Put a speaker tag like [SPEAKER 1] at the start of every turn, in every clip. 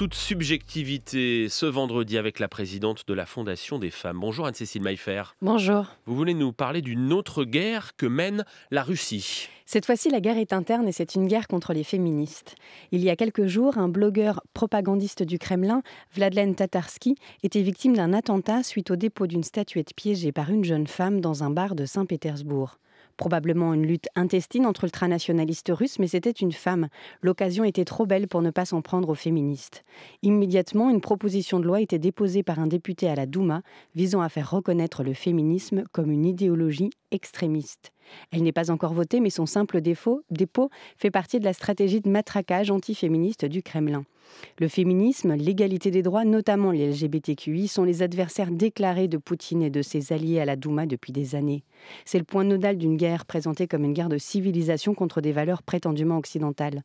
[SPEAKER 1] toute subjectivité ce vendredi avec la présidente de la Fondation des femmes. Bonjour Anne-Cécile Maillefer. Bonjour. Vous voulez nous parler d'une autre guerre que mène la Russie cette
[SPEAKER 2] fois-ci, la guerre est interne et c'est une guerre contre les féministes. Il y a quelques jours, un blogueur propagandiste du Kremlin, Vladlen Tatarski, était victime d'un attentat suite au dépôt d'une statuette piégée par une jeune femme dans un bar de Saint-Pétersbourg. Probablement une lutte intestine entre ultranationalistes russes, mais c'était une femme. L'occasion était trop belle pour ne pas s'en prendre aux féministes. Immédiatement, une proposition de loi était déposée par un député à la Douma visant à faire reconnaître le féminisme comme une idéologie extrémiste. Elle n'est pas encore votée, mais son simple défaut, dépôt fait partie de la stratégie de matraquage antiféministe du Kremlin. Le féminisme, l'égalité des droits, notamment les LGBTQI, sont les adversaires déclarés de Poutine et de ses alliés à la Douma depuis des années. C'est le point nodal d'une guerre présentée comme une guerre de civilisation contre des valeurs prétendument occidentales.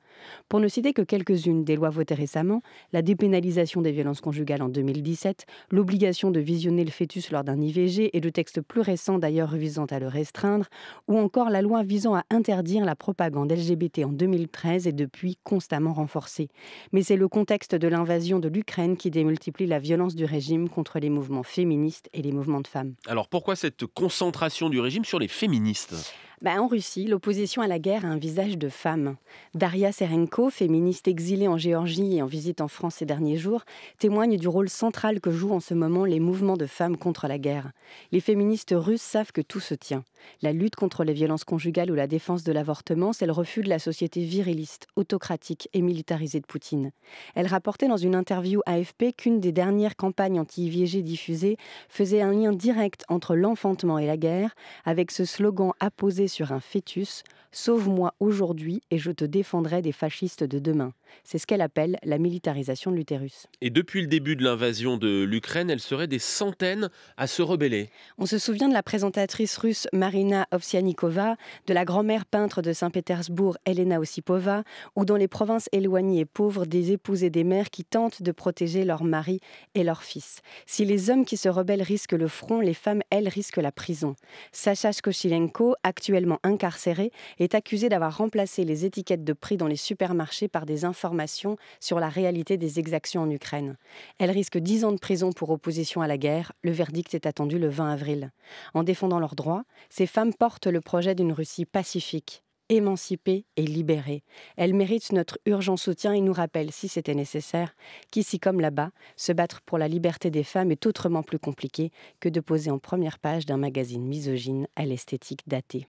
[SPEAKER 2] Pour ne citer que quelques-unes des lois votées récemment, la dépénalisation des violences conjugales en 2017, l'obligation de visionner le fœtus lors d'un IVG et le texte plus récent d'ailleurs visant à le restreindre, ou encore la loi visant à interdire la propagande LGBT en 2013 et depuis constamment renforcée. Mais c'est le contexte de l'invasion de l'Ukraine qui démultiplie la violence du régime contre les mouvements féministes et les mouvements de femmes.
[SPEAKER 1] Alors pourquoi cette concentration du régime sur les féministes
[SPEAKER 2] bah, en Russie, l'opposition à la guerre a un visage de femme. Daria Serenko, féministe exilée en Géorgie et en visite en France ces derniers jours, témoigne du rôle central que jouent en ce moment les mouvements de femmes contre la guerre. Les féministes russes savent que tout se tient. La lutte contre les violences conjugales ou la défense de l'avortement, c'est le refus de la société viriliste, autocratique et militarisée de Poutine. Elle rapportait dans une interview AFP qu'une des dernières campagnes anti-IVG diffusées faisait un lien direct entre l'enfantement et la guerre, avec ce slogan apposé sur un fœtus Sauve-moi aujourd'hui et je te défendrai des fascistes de demain. C'est ce qu'elle appelle la militarisation de l'utérus.
[SPEAKER 1] Et depuis le début de l'invasion de l'Ukraine, elle serait des centaines à se rebeller.
[SPEAKER 2] On se souvient de la présentatrice russe Marina Ovsianikova, de la grand-mère peintre de Saint-Pétersbourg Elena Osipova, ou dans les provinces éloignées et pauvres, des épouses et des mères qui tentent de protéger leurs maris et leurs fils. Si les hommes qui se rebellent risquent le front, les femmes, elles, risquent la prison. Sacha Shkoshilenko, actuellement incarcérée, est accusée d'avoir remplacé les étiquettes de prix dans les supermarchés par des Formation sur la réalité des exactions en Ukraine. Elles risquent 10 ans de prison pour opposition à la guerre. Le verdict est attendu le 20 avril. En défendant leurs droits, ces femmes portent le projet d'une Russie pacifique, émancipée et libérée. Elles méritent notre urgent soutien et nous rappellent, si c'était nécessaire, qu'ici comme là-bas, se battre pour la liberté des femmes est autrement plus compliqué que de poser en première page d'un magazine misogyne à l'esthétique datée.